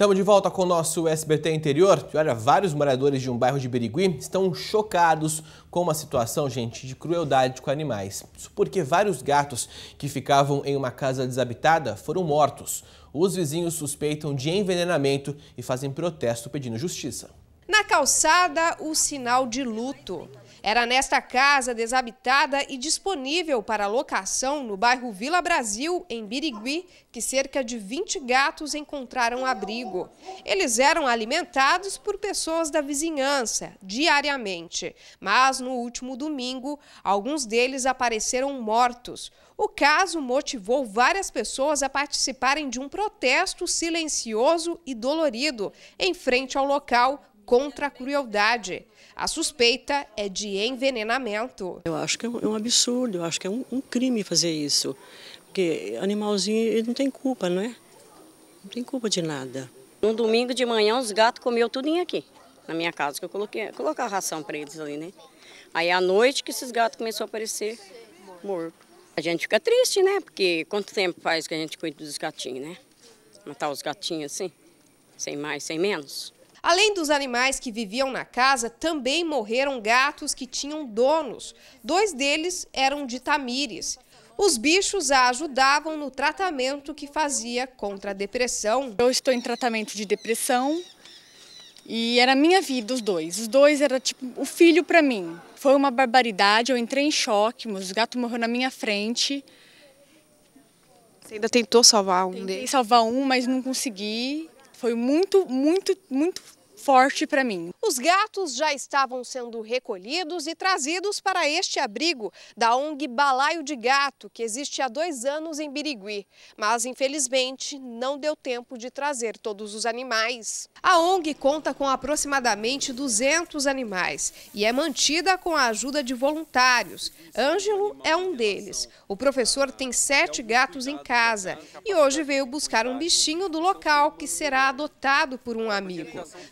Estamos de volta com o nosso SBT Interior. Olha, vários moradores de um bairro de Birigui estão chocados com uma situação, gente, de crueldade com animais. Isso porque vários gatos que ficavam em uma casa desabitada foram mortos. Os vizinhos suspeitam de envenenamento e fazem protesto pedindo justiça. Na calçada, o sinal de luto. Era nesta casa desabitada e disponível para locação no bairro Vila Brasil, em Birigui, que cerca de 20 gatos encontraram abrigo. Eles eram alimentados por pessoas da vizinhança, diariamente. Mas no último domingo, alguns deles apareceram mortos. O caso motivou várias pessoas a participarem de um protesto silencioso e dolorido em frente ao local contra a crueldade. A suspeita é de envenenamento. Eu acho que é, é um absurdo, eu acho que é um, um crime fazer isso. Porque animalzinho ele não tem culpa, não é? Não tem culpa de nada. No domingo de manhã os gatos comeu tudinho aqui, na minha casa, que eu coloquei, coloquei a ração para eles ali, né? Aí à noite que esses gatos começaram a aparecer mortos. A gente fica triste, né? Porque quanto tempo faz que a gente cuida dos gatinhos, né? Matar os gatinhos assim, sem mais, sem menos. Além dos animais que viviam na casa, também morreram gatos que tinham donos. Dois deles eram de Tamires. Os bichos a ajudavam no tratamento que fazia contra a depressão. Eu estou em tratamento de depressão e era minha vida os dois. Os dois era tipo o filho para mim. Foi uma barbaridade, eu entrei em choque, os gatos morreram na minha frente. Você ainda tentou salvar um Tentei deles? salvar um, mas não consegui. Foi muito, muito, muito forte para mim. Os gatos já estavam sendo recolhidos e trazidos para este abrigo da ONG Balaio de Gato, que existe há dois anos em Birigui. Mas, infelizmente, não deu tempo de trazer todos os animais. A ONG conta com aproximadamente 200 animais e é mantida com a ajuda de voluntários. Ângelo é um deles. O professor tem sete gatos em casa e hoje veio buscar um bichinho do local que será adotado por um amigo.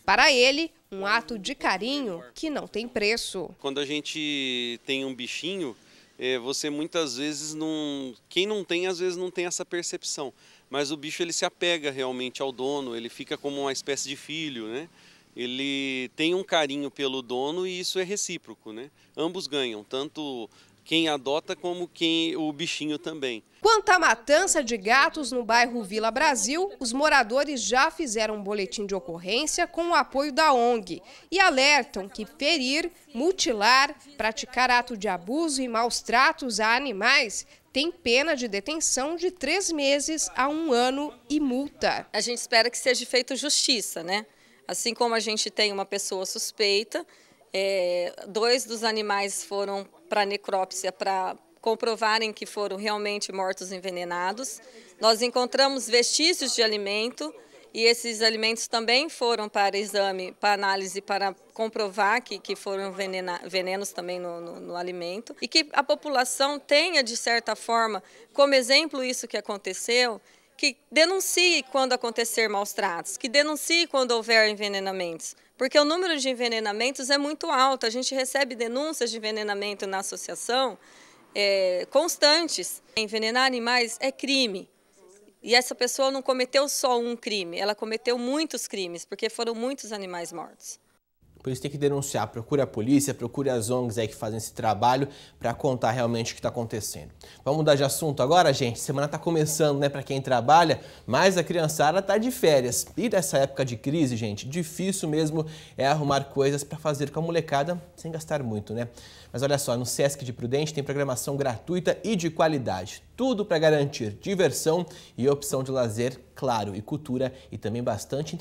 Para para ele, um ato de carinho que não tem preço. Quando a gente tem um bichinho, eh, você muitas vezes não. Quem não tem, às vezes não tem essa percepção. Mas o bicho ele se apega realmente ao dono, ele fica como uma espécie de filho, né? Ele tem um carinho pelo dono e isso é recíproco, né? Ambos ganham, tanto quem adota como quem o bichinho também. Quanto à matança de gatos no bairro Vila Brasil, os moradores já fizeram um boletim de ocorrência com o apoio da ONG e alertam que ferir, mutilar, praticar ato de abuso e maus tratos a animais tem pena de detenção de três meses a um ano e multa. A gente espera que seja feita justiça, né? Assim como a gente tem uma pessoa suspeita, é, dois dos animais foram para necrópsia para comprovarem que foram realmente mortos envenenados. Nós encontramos vestígios de alimento e esses alimentos também foram para exame, para análise, para comprovar que, que foram venena, venenos também no, no, no, alimento. E que a população tenha, de certa forma, como exemplo isso que aconteceu, que denuncie quando acontecer maus tratos, que denuncie quando houver envenenamentos, porque o número de envenenamentos é muito alto. A gente recebe denúncias de envenenamento na associação é, constantes. Envenenar animais é crime. E essa pessoa não cometeu só um crime, ela cometeu muitos crimes, porque foram muitos animais mortos. Por isso tem que denunciar, procure a polícia, procure as ONGs aí que fazem esse trabalho para contar realmente o que está acontecendo. Vamos mudar de assunto agora, gente? Semana está começando, né, para quem trabalha, mas a criançada está de férias. E nessa época de crise, gente, difícil mesmo é arrumar coisas para fazer com a molecada sem gastar muito, né? Mas olha só, no Sesc de Prudente tem programação gratuita e de qualidade. Tudo para garantir diversão e opção de lazer, claro, e cultura e também bastante